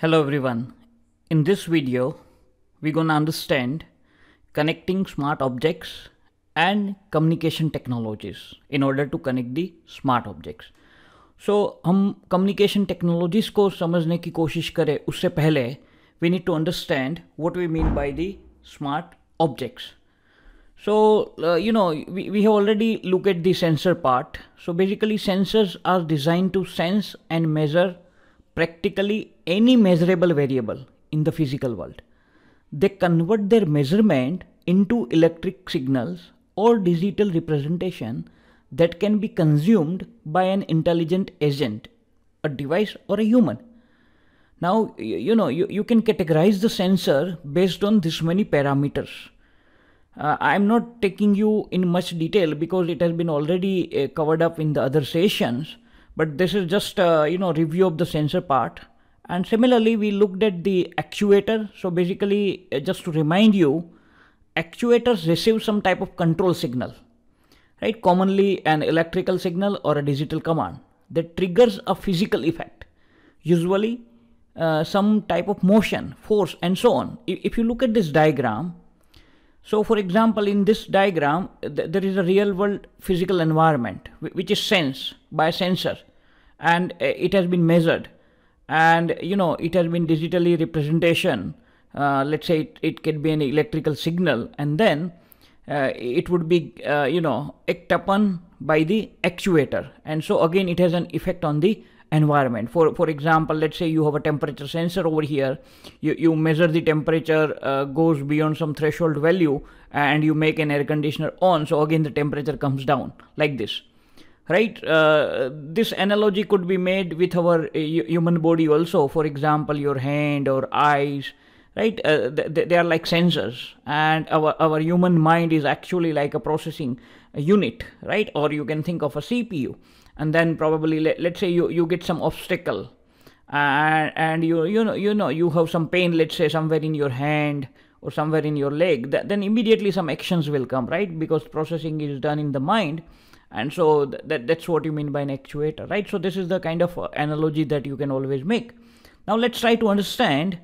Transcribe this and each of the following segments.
Hello everyone. In this video, we're going to understand connecting smart objects and communication technologies in order to connect the smart objects. so, we communication technologies. को समझने की कोशिश करें उससे पहले we need to understand what So, uh, you know, we, we have already looked at the sensor part. So basically sensors are designed to sense and measure practically any measurable variable in the physical world. They convert their measurement into electric signals or digital representation that can be consumed by an intelligent agent, a device or a human. Now, you, you know, you, you can categorize the sensor based on this many parameters. Uh, I'm not taking you in much detail because it has been already uh, covered up in the other sessions but this is just a, uh, you know review of the sensor part and similarly we looked at the actuator so basically uh, just to remind you actuators receive some type of control signal right commonly an electrical signal or a digital command that triggers a physical effect usually uh, some type of motion force and so on if, you look at this diagram so for example in this diagram th there is a real world physical environment which is sensed by a sensor and uh, it has been measured and you know it has been digitally representation uh, let's say it, it can be an electrical signal and then uh, it would be uh, you know act upon by the actuator and so again it has an effect on the environment for for example let's say you have a temperature sensor over here you, you measure the temperature uh, goes beyond some threshold value and you make an air conditioner on so again the temperature comes down like this right uh, this analogy could be made with our uh, human body also for example your hand or eyes right uh, they, they are like sensors and our, our human mind is actually like a processing unit right or you can think of a cpu and then probably let, let's say you, you get some obstacle and, and you you know you know you have some pain let's say somewhere in your hand or somewhere in your leg then immediately some actions will come right because processing is done in the mind and so th- that, that's what you mean by an actuator right so this is the kind of uh, analogy that you can always make now let's try to understand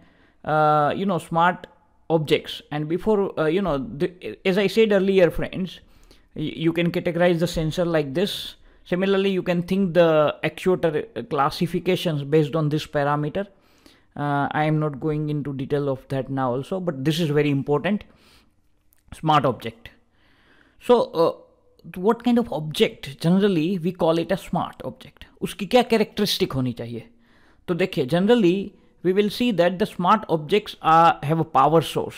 uh, you know smart objects and before uh, you know the, as i said earlier friends you can categorize the sensor like this similarly you can think the actuator uh, classifications based on this parameter uh, i am not going into detail of that now also but this is very important smart object so uh, what kind of object generally we call it a smart object उसकी क्या characteristic होनी चाहिए तो देखिए generally we will see that the smart objects are have a power source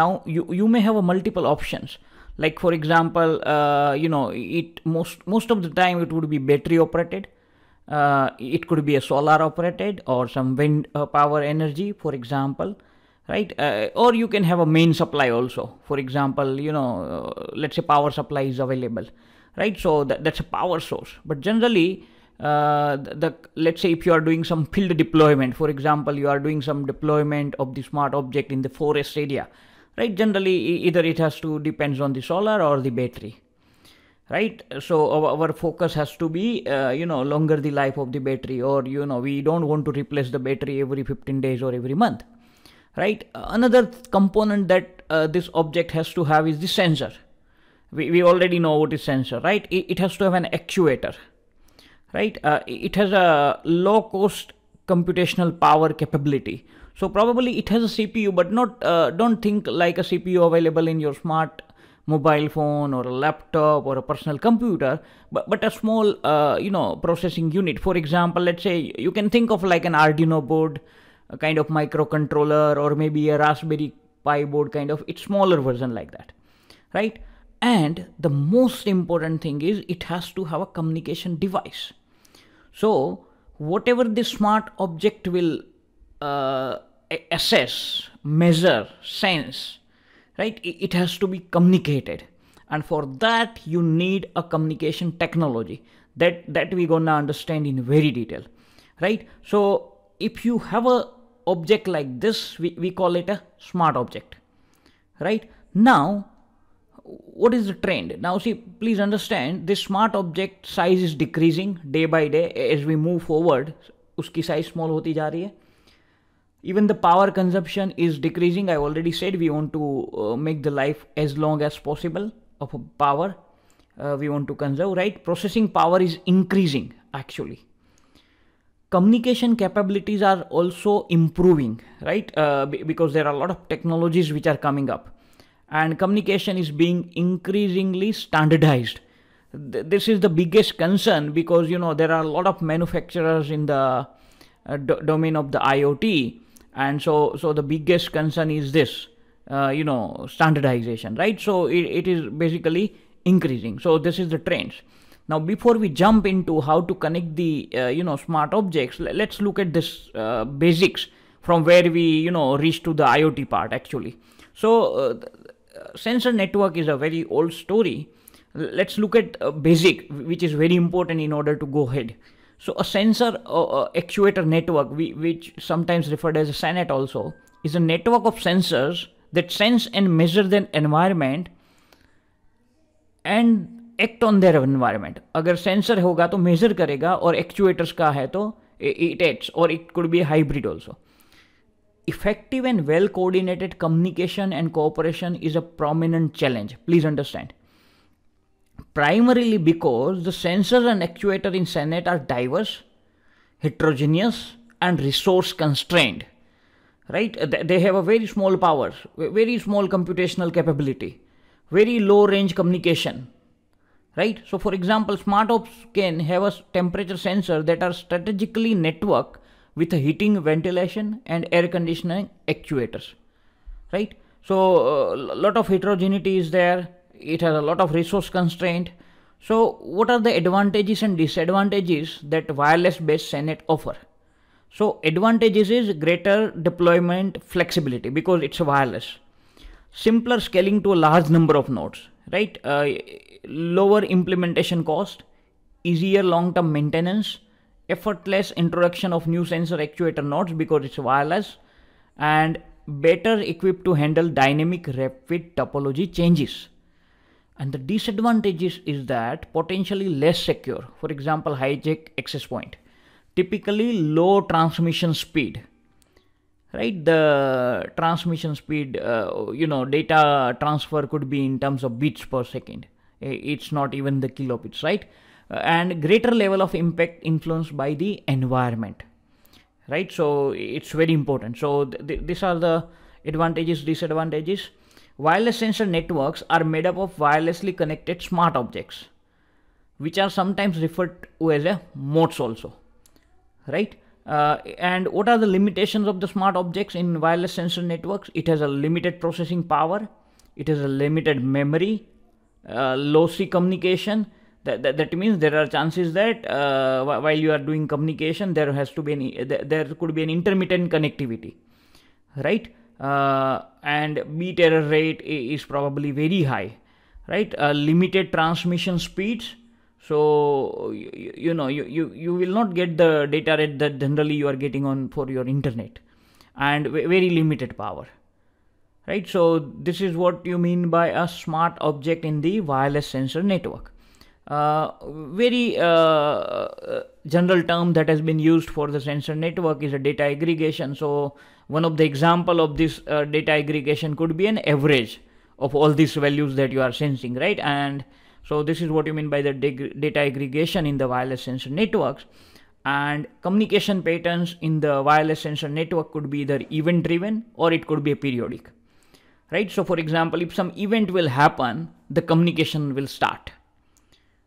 now you you may have a multiple options like for example you know it most most of the time it would be battery operated it could be a solar operated और some wind power energy for example right uh, or you can have a main supply also for example you know uh, let's say power supply is available right so that, that's a power source but generally uh, the, the, let's say if you are doing some field deployment for example you are doing some deployment of the smart object in the forest area right generally either it has to depends on the solar or the battery right so our, our focus has to be uh, you know longer the life of the battery or you know we don't want to replace the battery every 15 days or every month right another component that uh, this object has to have is the sensor we, we already know what is sensor right it, it has to have an actuator right uh, it has a low cost computational power capability so probably it has a cpu but not uh, don't think like a cpu available in your smart mobile phone or a laptop or a personal computer but, but a small uh, you know processing unit for example let's say you can think of like an arduino board a kind of microcontroller or maybe a Raspberry Pi board kind of it's smaller version like that, right? And the most important thing is it has to have a communication device. So whatever this smart object will uh, assess, measure, sense, right? It has to be communicated, and for that you need a communication technology that that we gonna understand in very detail, right? So if you have a object like this, we, we call it a smart object, right? Now, what is the trend? Now see, please understand this smart object size is decreasing day by day as we move forward. Uski size small hoti ja rahi hai. Even the power consumption is decreasing. I already said we want to uh, make the life as long as possible of power. Uh, we want to conserve, right? Processing power is increasing actually communication capabilities are also improving right uh, b- because there are a lot of technologies which are coming up and communication is being increasingly standardized Th- this is the biggest concern because you know there are a lot of manufacturers in the uh, domain of the iot and so so the biggest concern is this uh, you know standardization right so it, it is basically increasing so this is the trends now before we jump into how to connect the uh, you know smart objects, let's look at this uh, basics from where we you know reach to the IoT part actually. So uh, uh, sensor network is a very old story. Let's look at basic, which is very important in order to go ahead. So a sensor uh, actuator network, we, which sometimes referred as a SANET also, is a network of sensors that sense and measure their environment and act on their environment अगर sensor होगा तो measure करेगा actuator actuators का है it it acts और it could be hybrid also effective and well coordinated communication and cooperation is a prominent challenge please understand primarily because the sensors and actuator in senate are diverse heterogeneous and resource constrained right they have a very small power, very small computational capability very low range communication right? So for example, smart ops can have a temperature sensor that are strategically networked with heating, ventilation and air conditioning actuators, right? So a uh, lot of heterogeneity is there. It has a lot of resource constraint. So what are the advantages and disadvantages that wireless based Senate offer? So advantages is greater deployment flexibility because it's wireless. Simpler scaling to a large number of nodes right uh, lower implementation cost easier long term maintenance effortless introduction of new sensor actuator nodes because it's wireless and better equipped to handle dynamic rapid topology changes and the disadvantages is that potentially less secure for example hijack access point typically low transmission speed right the transmission speed uh, you know data transfer could be in terms of bits per second it's not even the kilobits right uh, and greater level of impact influenced by the environment right so it's very important so th th these are the advantages disadvantages wireless sensor networks are made up of wirelessly connected smart objects which are sometimes referred to as a modes also right uh, and what are the limitations of the smart objects in wireless sensor networks? It has a limited processing power, it has a limited memory, uh, lossy communication. That, that, that, means there are chances that uh, while you are doing communication, there has to be there could be an intermittent connectivity, right? Uh, and beat error rate is probably very high, right? Uh, limited transmission speeds so you, you know you, you you will not get the data rate that generally you are getting on for your internet and very limited power right so this is what you mean by a smart object in the wireless sensor network uh, very uh, uh, general term that has been used for the sensor network is a data aggregation so one of the example of this uh, data aggregation could be an average of all these values that you are sensing right and so this is what you mean by the data aggregation in the wireless sensor networks. And communication patterns in the wireless sensor network could be either event driven or it could be periodic. Right. So for example, if some event will happen, the communication will start.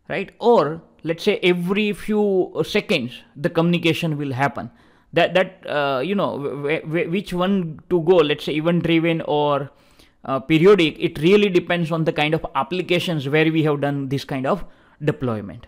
Right. Or let's say every few uh, seconds, the communication will happen. That that uh, you know which one to go. Let's say event driven or uh, periodic, it really depends on the kind of applications where we have done this kind of deployment.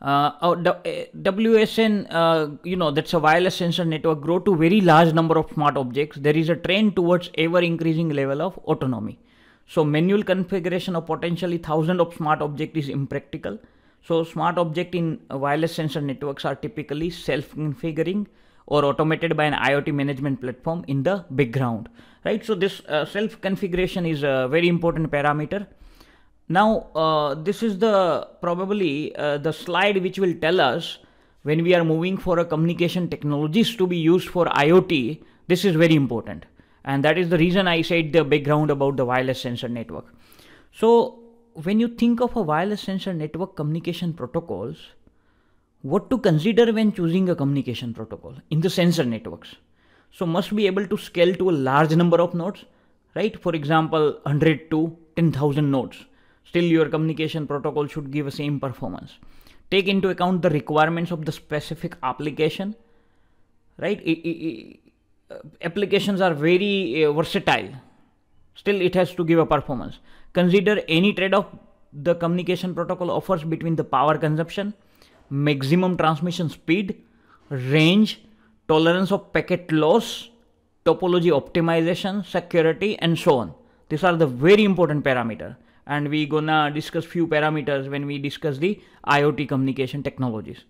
Uh, uh WSN, uh, uh, you know, that's a wireless sensor network, grow to very large number of smart objects. There is a trend towards ever increasing level of autonomy. So manual configuration of potentially thousand of smart object is impractical. So smart object in wireless sensor networks are typically self-configuring or automated by an IoT management platform in the background right so this uh, self configuration is a very important parameter now uh, this is the probably uh, the slide which will tell us when we are moving for a communication technologies to be used for iot this is very important and that is the reason i said the background about the wireless sensor network so when you think of a wireless sensor network communication protocols what to consider when choosing a communication protocol in the sensor networks so must be able to scale to a large number of nodes right for example 100 to 10000 nodes still your communication protocol should give the same performance take into account the requirements of the specific application right uh, applications are very uh, versatile still it has to give a performance consider any trade-off the communication protocol offers between the power consumption maximum transmission speed range tolerance of packet loss, topology optimization, security, and so on. These are the very important parameter. And we gonna discuss few parameters when we discuss the IoT communication technologies.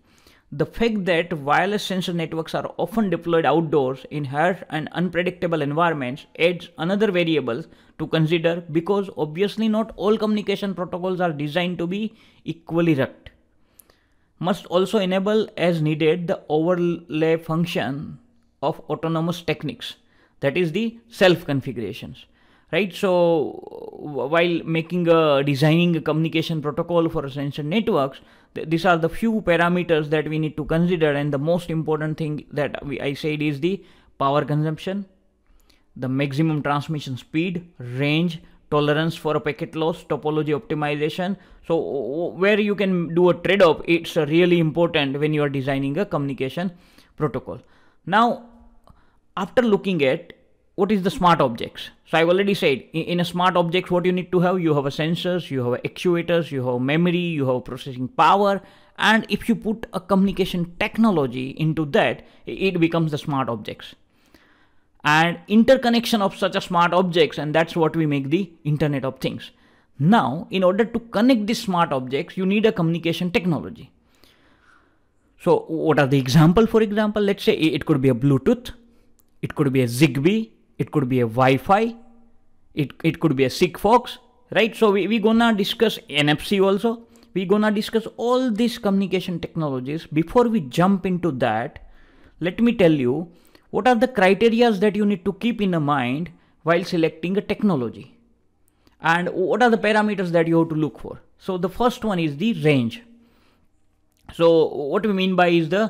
The fact that wireless sensor networks are often deployed outdoors in harsh and unpredictable environments adds another variable to consider because obviously not all communication protocols are designed to be equally rugged must also enable as needed the overlay function of autonomous techniques that is the self configurations right so while making a designing a communication protocol for sensor networks th these are the few parameters that we need to consider and the most important thing that we, i said is the power consumption the maximum transmission speed range tolerance for a packet loss, topology optimization. So where you can do a trade-off, it's really important when you are designing a communication protocol. Now, after looking at what is the smart objects? So I've already said in a smart object, what you need to have, you have a sensors, you have actuators, you have memory, you have processing power. And if you put a communication technology into that, it becomes the smart objects and interconnection of such a smart objects and that's what we make the internet of things now in order to connect these smart objects you need a communication technology so what are the example for example let's say it could be a bluetooth it could be a zigbee it could be a wi-fi it, it could be a sigfox right so we, we gonna discuss nfc also we gonna discuss all these communication technologies before we jump into that let me tell you what are the criteria that you need to keep in mind while selecting a technology? And what are the parameters that you have to look for? So the first one is the range. So what we mean by is the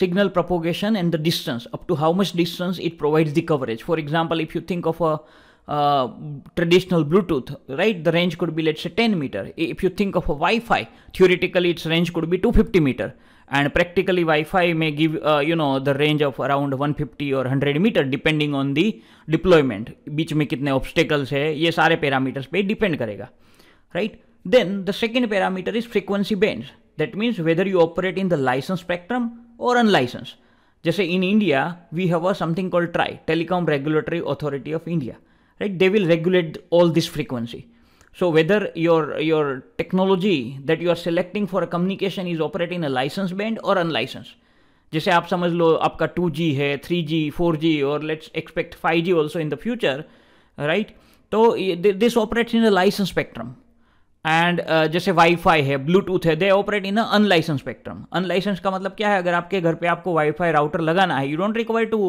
signal propagation and the distance up to how much distance it provides the coverage. For example, if you think of a uh, traditional Bluetooth, right? The range could be let's say 10 meter. If you think of a Wi-Fi, theoretically its range could be 250 meter and practically Wi-Fi may give uh, you know the range of around 150 or 100 meter depending on the deployment बीच में कितने obstacles है ये सारे parameters May depend करेगा right then the second parameter is frequency bands that means whether you operate in the licensed spectrum or unlicensed जैसे in India we have a something called TRI Telecom Regulatory Authority of India right they will regulate all this frequency So whether your your technology that you are selecting for a communication is operate in a licensed band or unlicensed. जैसे आप समझ लो आपका 2G है 3G 4G और let's expect 5G also in the future right तो this operate in a licence spectrum and जैसे wifi है Bluetooth है they operate in a unlicensed spectrum unlicensed का मतलब क्या है अगर आपके घर पे आपको वाईफाई राउटर लगाना है you don't require to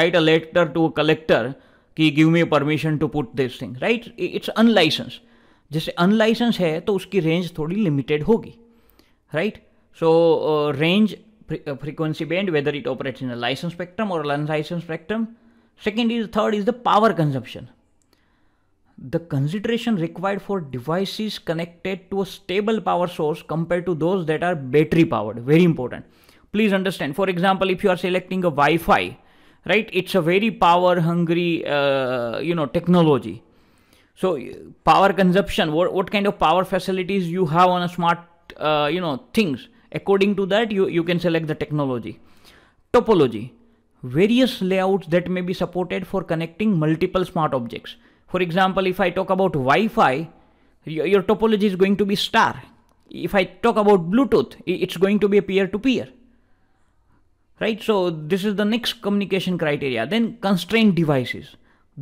write a letter to a collector कि give me permission to put this thing right it's unlicensed जैसे अनलाइसेंस है तो उसकी रेंज थोड़ी लिमिटेड होगी right so range frequency band whether it operates in a licence spectrum और unlicensed spectrum second is third is the power consumption the consideration required for device connected to a stable power source compare to those that are battery powered very important please understand for example if you are selecting a wifi right it's a very power hungry you know technology So power consumption, what, what kind of power facilities you have on a smart, uh, you know, things. According to that, you, you can select the technology. Topology, various layouts that may be supported for connecting multiple smart objects. For example, if I talk about Wi-Fi, your, your topology is going to be star. If I talk about Bluetooth, it's going to be peer-to-peer. -peer. Right, so this is the next communication criteria. Then constrained devices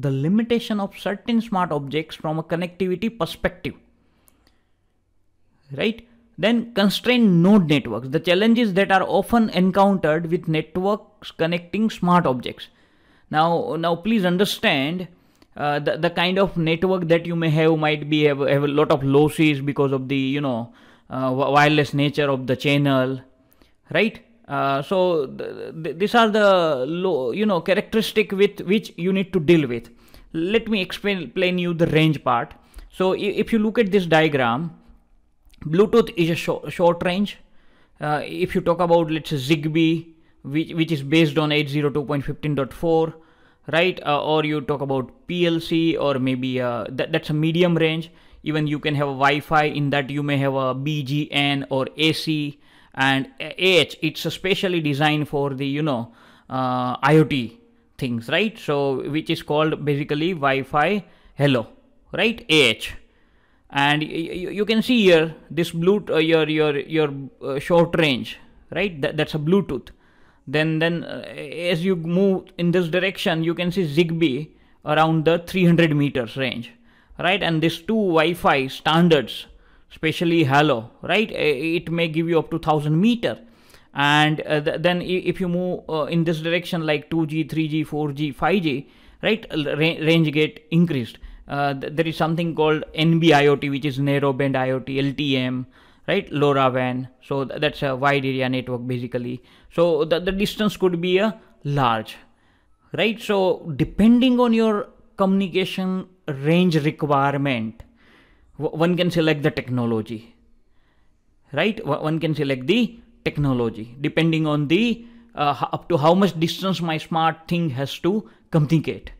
the limitation of certain smart objects from a connectivity perspective. Right? Then constrained node networks, the challenges that are often encountered with networks connecting smart objects. Now, now please understand uh, the, the kind of network that you may have might be have, have a lot of losses because of the, you know, uh, wireless nature of the channel, right? Uh, so th th these are the you know characteristic with which you need to deal with. Let me explain, explain you the range part. So if you look at this diagram, Bluetooth is a sh short range. Uh, if you talk about let's say Zigbee, which, which is based on 802.15.4, right? Uh, or you talk about PLC or maybe uh, that, that's a medium range. Even you can have a Wi-Fi in that you may have a BGN or AC and AH it's specially designed for the you know uh, IoT things right so which is called basically Wi-Fi hello right AH and you can see here this blue uh, your your your uh, short range right that, that's a Bluetooth then then uh, as you move in this direction you can see Zigbee around the 300 meters range right and these two Wi-Fi standards especially halo right it may give you up to 1000 meter and uh, th then if you move uh, in this direction like 2g 3g 4g 5g right Ra range get increased uh, th there is something called NB-IoT, which is narrow band IoT, LTM, right? LoRaWAN. So th that's a wide area network basically. So the distance could be a large, right? So depending on your communication range requirement, one can select the technology right one can select the technology depending on the uh, up to how much distance my smart thing has to communicate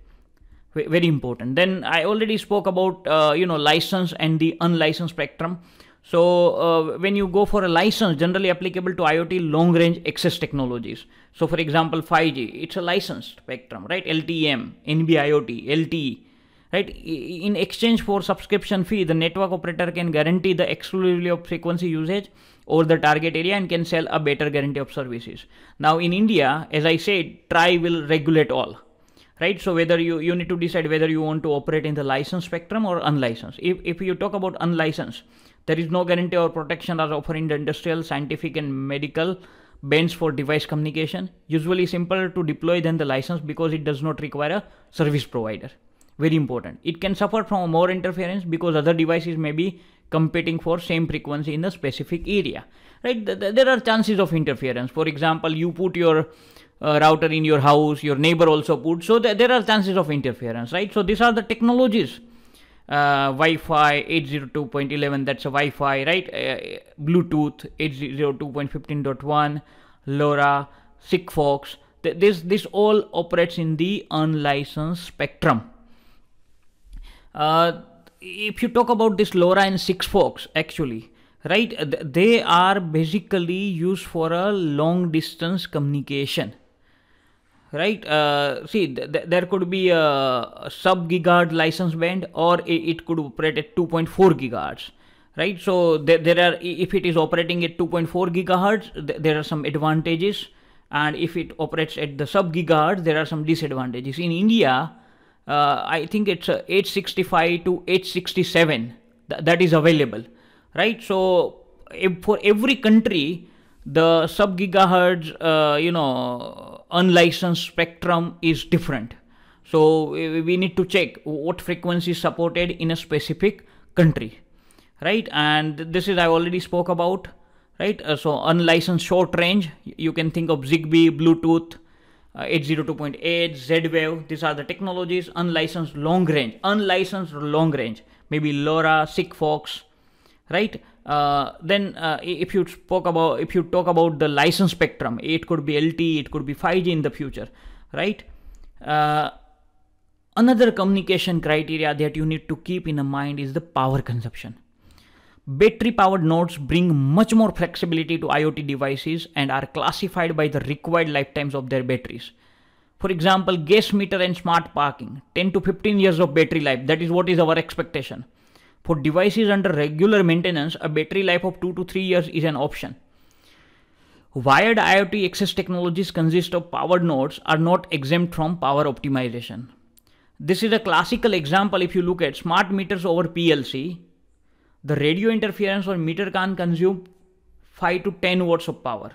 very important then i already spoke about uh, you know license and the unlicensed spectrum so uh, when you go for a license generally applicable to iot long range access technologies so for example 5g it's a licensed spectrum right ltm nb iot lte right in exchange for subscription fee the network operator can guarantee the exclusivity of frequency usage over the target area and can sell a better guarantee of services now in india as i said tri will regulate all right so whether you you need to decide whether you want to operate in the licensed spectrum or unlicensed if, if you talk about unlicensed there is no guarantee or protection as offered in the industrial scientific and medical bands for device communication usually simpler to deploy than the license because it does not require a service provider very important. It can suffer from more interference because other devices may be competing for same frequency in the specific area, right? There are chances of interference. For example, you put your uh, router in your house, your neighbor also put, so there are chances of interference, right? So these are the technologies. Uh, Wi-Fi 802.11, that's a Wi-Fi, right? Uh, Bluetooth 802.15.1, LoRa, Sigfox. Th this this all operates in the unlicensed spectrum. Uh, if you talk about this LoRa and Six forks actually, right, they are basically used for a long distance communication. Right, uh, see, th th there could be a, sub gigahertz license band, or it, could operate at 2.4 gigahertz. Right, so th there are if it is operating at 2.4 gigahertz, there are some advantages, and if it operates at the sub gigahertz, there are some disadvantages. In India, uh, I think it's uh, 865 to 867 th that is available, right? So for every country, the sub gigahertz, uh, you know, unlicensed spectrum is different. So we need to check what frequency is supported in a specific country, right? And this is I already spoke about, right? Uh, so unlicensed short range, you can think of Zigbee, Bluetooth, 802.8, uh, Z-Wave. These are the technologies, unlicensed long range, unlicensed long range, maybe LoRa, Sigfox, right? Uh, then uh, if you spoke about, if you talk about the license spectrum, it could be LTE, it could be 5G in the future, right? Uh, another communication criteria that you need to keep in mind is the power consumption. Battery powered nodes bring much more flexibility to IoT devices and are classified by the required lifetimes of their batteries. For example, gas meter and smart parking, 10 to 15 years of battery life, that is what is our expectation. For devices under regular maintenance, a battery life of 2 to 3 years is an option. Wired IoT access technologies consist of powered nodes are not exempt from power optimization. This is a classical example if you look at smart meters over PLC, the radio interference और meter can consume five to ten watts of power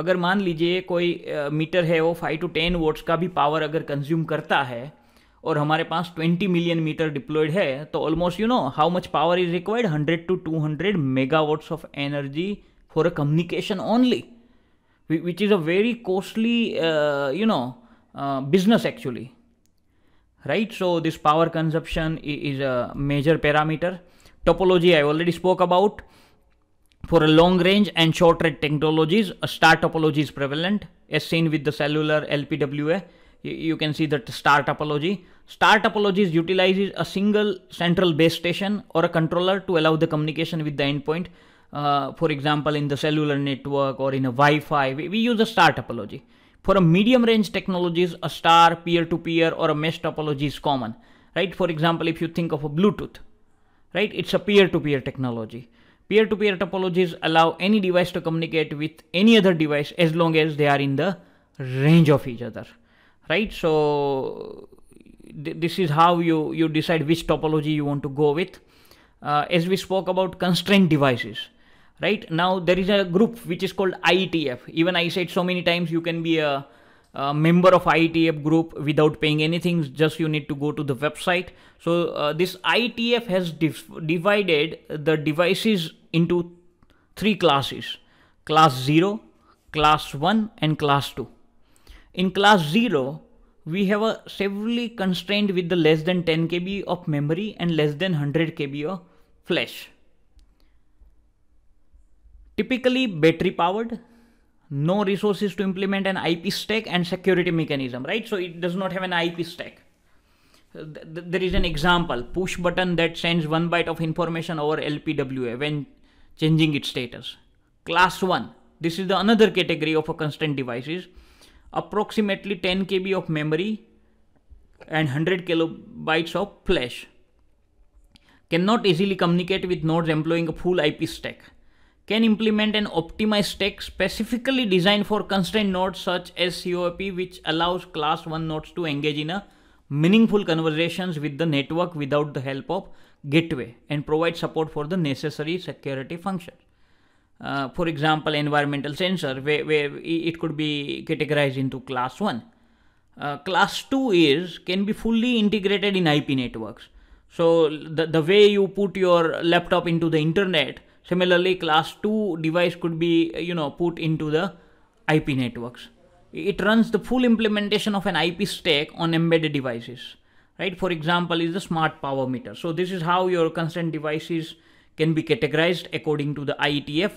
अगर मान लीजिए कोई metre है वो five to ten votes का भी power अगर कंज्यूम करता है और हमारे पास ट्वेंटी मिलियन मीटर डिप्लॉयड है तो almost you know how much power is required hundred to two hundred megawatts of energy for a communication only which is a very costly you know business actually right so this power consumption is a major parameter topology I already spoke about. For a long range and short range technologies, a star topology is prevalent as seen with the cellular LPWA. You can see that star topology. Star topologies utilizes a single central base station or a controller to allow the communication with the endpoint. Uh, for example, in the cellular network or in a Wi-Fi, we, we use a star topology. For a medium range technologies, a star, peer-to-peer -peer, or a mesh topology is common, right? For example, if you think of a Bluetooth, right? It's a peer-to-peer technology. Peer-to-peer topologies allow any device to communicate with any other device as long as they are in the range of each other, right? So this is how you, you decide which topology you want to go with. Uh, as we spoke about constraint devices, right? Now there is a group which is called IETF. Even I said so many times you can be a member of IETF group without paying anything. Just you need to go to the website. So uh, this IETF has divided the devices into three classes, class 0, class 1 and class 2. In class 0, we have a severely constrained with the less than 10 KB of memory and less than 100 KB of flash. Typically battery powered no resources to implement an IP stack and security mechanism, right? So it does not have an IP stack. there is an example, push button that sends one byte of information over LPWA when changing its status. Class 1, this is the another category of a constant devices, approximately 10 KB of memory and 100 kilobytes of flash. Cannot easily communicate with nodes employing a full IP stack can implement an optimized stack specifically designed for constrained nodes such as COP which allows class 1 nodes to engage in a meaningful conversations with the network without the help of gateway and provide support for the necessary security functions. Uh, for example, environmental sensor where, where, it could be categorized into class 1. Uh, class 2 is can be fully integrated in IP networks. So the, the way you put your laptop into the internet, Similarly, class 2 device could be, you know, put into the IP networks. It runs the full implementation of an IP stack on embedded devices, right? For example, is the smart power meter. So this is how your constant devices can be categorized according to the IETF.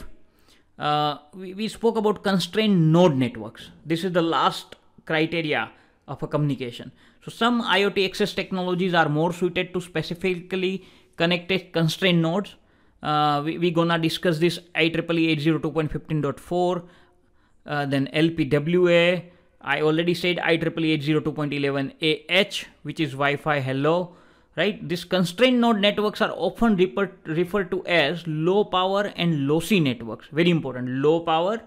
Uh, we, we spoke about constrained node networks. This is the last criteria of a communication. So some IoT access technologies are more suited to specifically connected constrained nodes uh, we, we gonna discuss this IEEE 802.15.4, uh, then LPWA. I already said IEEE 802.11AH, which is Wi-Fi hello, right? These constrained node networks are often refer, referred to as low power and low C networks. Very important, low power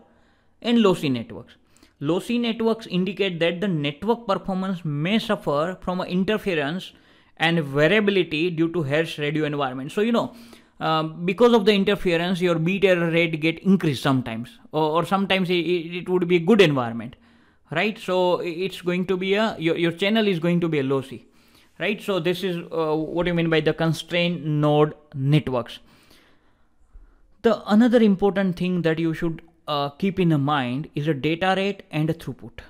and low C networks. Low C networks indicate that the network performance may suffer from interference and variability due to harsh radio environment. So, you know, um, because of the interference your beat error rate get increased sometimes or, or sometimes it, it, would be a good environment right so it's going to be a your, your channel is going to be a low c right so this is uh, what you mean by the constrained node networks the another important thing that you should uh, keep in mind is a data rate and a throughput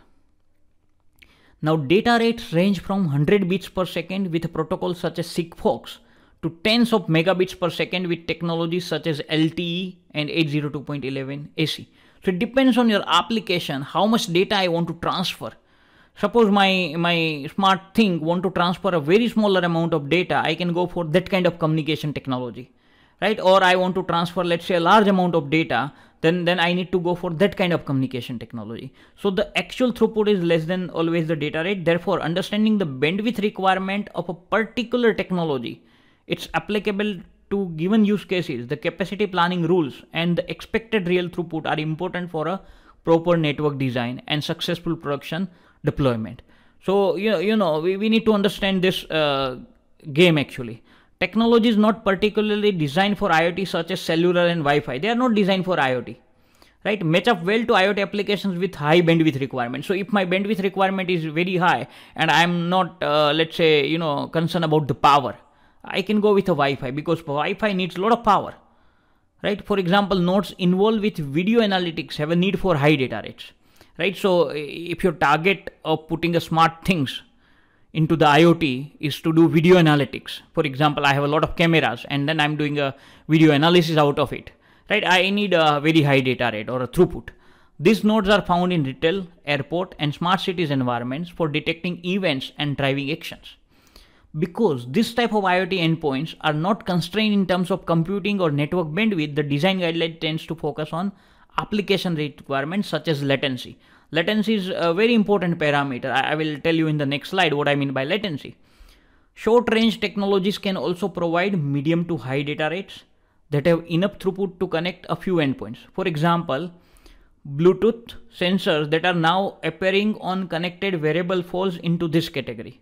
now data rates range from 100 bits per second with protocols such as sigfox to tens of megabits per second with technologies such as LTE and 802.11 AC. So it depends on your application, how much data I want to transfer. Suppose my, my smart thing want to transfer a very smaller amount of data, I can go for that kind of communication technology, right? Or I want to transfer, let's say a large amount of data, then, then I need to go for that kind of communication technology. So the actual throughput is less than always the data rate. Therefore, understanding the bandwidth requirement of a particular technology it's applicable to given use cases. The capacity planning rules and the expected real throughput are important for a proper network design and successful production deployment. So, you know, you know we, we need to understand this uh, game actually. Technology is not particularly designed for IoT such as cellular and Wi-Fi. They are not designed for IoT right match up well to iot applications with high bandwidth requirements. so if my bandwidth requirement is very high and i'm not uh, let's say you know concerned about the power I can go with a Wi-Fi because Wi-Fi needs a lot of power, right? For example, nodes involved with video analytics have a need for high data rates, right? So if your target of putting a smart things into the IoT is to do video analytics. For example, I have a lot of cameras and then I'm doing a video analysis out of it, right? I need a very high data rate or a throughput. These nodes are found in retail, airport, and smart cities environments for detecting events and driving actions because this type of IoT endpoints are not constrained in terms of computing or network bandwidth, the design guideline tends to focus on application requirements such as latency. Latency is a very important parameter. I, will tell you in the next slide what I mean by latency. Short range technologies can also provide medium to high data rates that have enough throughput to connect a few endpoints. For example, Bluetooth sensors that are now appearing on connected wearable falls into this category.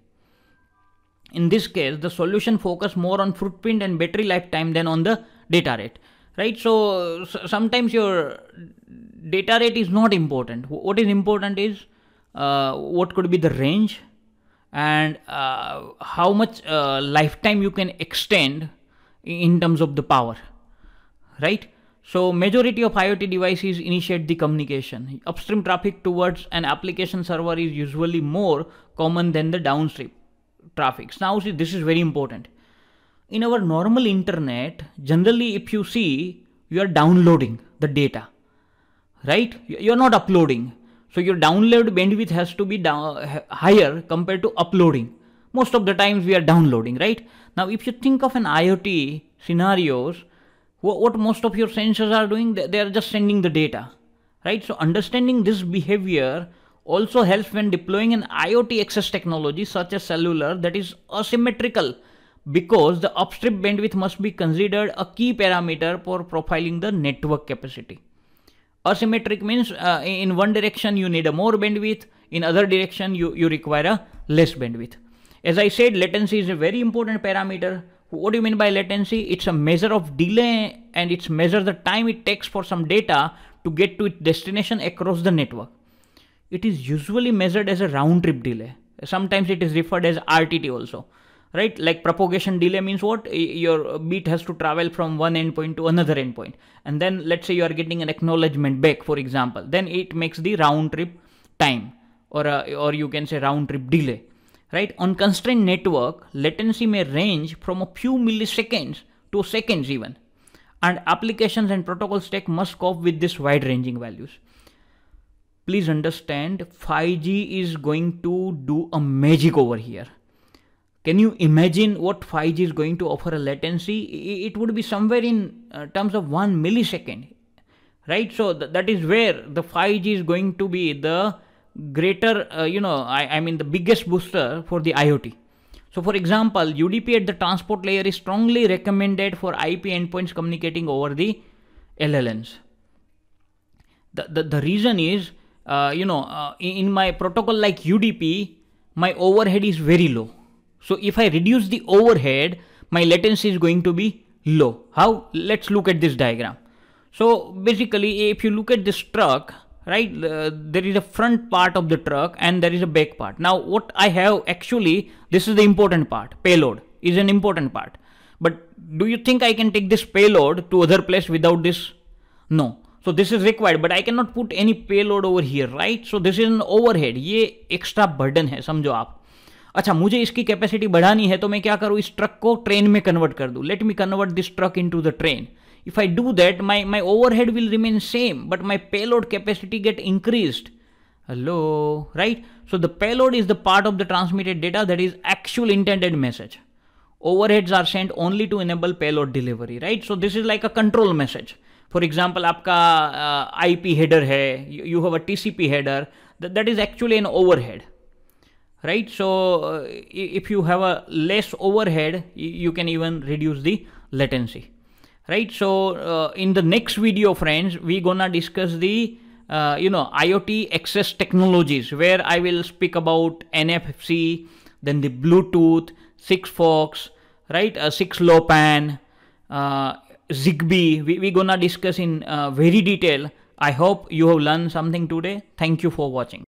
In this case, the solution focus more on footprint and battery lifetime than on the data rate, right? So, sometimes your data rate is not important. What is important is uh, what could be the range and uh, how much uh, lifetime you can extend in terms of the power, right? So majority of IoT devices initiate the communication. Upstream traffic towards an application server is usually more common than the downstream. Traffic. Now see, this is very important. In our normal internet, generally if you see, you are downloading the data, right? You're not uploading. So your download bandwidth has to be down, uh, higher compared to uploading. Most of the times we are downloading, right? Now if you think of an IoT scenarios, what most of your sensors are doing, they are just sending the data, right? So understanding this behavior also helps when deploying an IoT access technology such as cellular that is asymmetrical because the upstream bandwidth must be considered a key parameter for profiling the network capacity. Asymmetric means uh, in one direction you need a more bandwidth, in other direction you, you require a less bandwidth. As I said, latency is a very important parameter. What do you mean by latency? It's a measure of delay and it's measure the time it takes for some data to get to its destination across the network it is usually measured as a round trip delay. Sometimes it is referred as RTT also, right? Like propagation delay means what? Your beat has to travel from one endpoint to another endpoint. And then let's say you are getting an acknowledgement back, for example, then it makes the round trip time or, uh, or you can say round trip delay, right? On constrained network, latency may range from a few milliseconds to seconds even. And applications and protocol stack must cope with this wide ranging values please understand 5G is going to do a magic over here. Can you imagine what 5G is going to offer a latency? It would be somewhere in uh, terms of one millisecond, right? So th- that is where the 5G is going to be the greater, uh, you know, I, I mean the biggest booster for the IoT. So for example, UDP at the transport layer is strongly recommended for IP endpoints communicating over the LLNs. The, the, the reason is uh, you know uh, in my protocol like UDP my overhead is very low so if I reduce the overhead my latency is going to be low how let's look at this diagram so basically if you look at this truck right uh, there is a front part of the truck and there is a back part now what I have actually this is the important part payload is an important part but do you think I can take this payload to other place without this no so this is required but i cannot put any payload over here right so this is an overhead ये extra burden है समझो आप अच्छा मुझे इसकी capacity बढ़ानी है तो मैं क्या करूँ इस ट्रक को ट्रेन में कन्वर्ट कर दूँ let me convert this truck into the train if I do that, my, my overhead will remain same, but my payload capacity get increased. Hello, right? So the payload is the part of the transmitted data that is actual intended message. Overheads are sent only to enable payload delivery, right? So this is like a control message. For example आपका I P header है you have a T C P header that right so uh, if you have a less overhead you can even reduce the latency right so uh, in the next video friends we gonna discuss the uh, you know iot access technologies where i will speak about nfc then the bluetooth six fox right a six low pan Zigbee. We, we're gonna discuss in uh, very detail. I hope you have learned something today. Thank you for watching.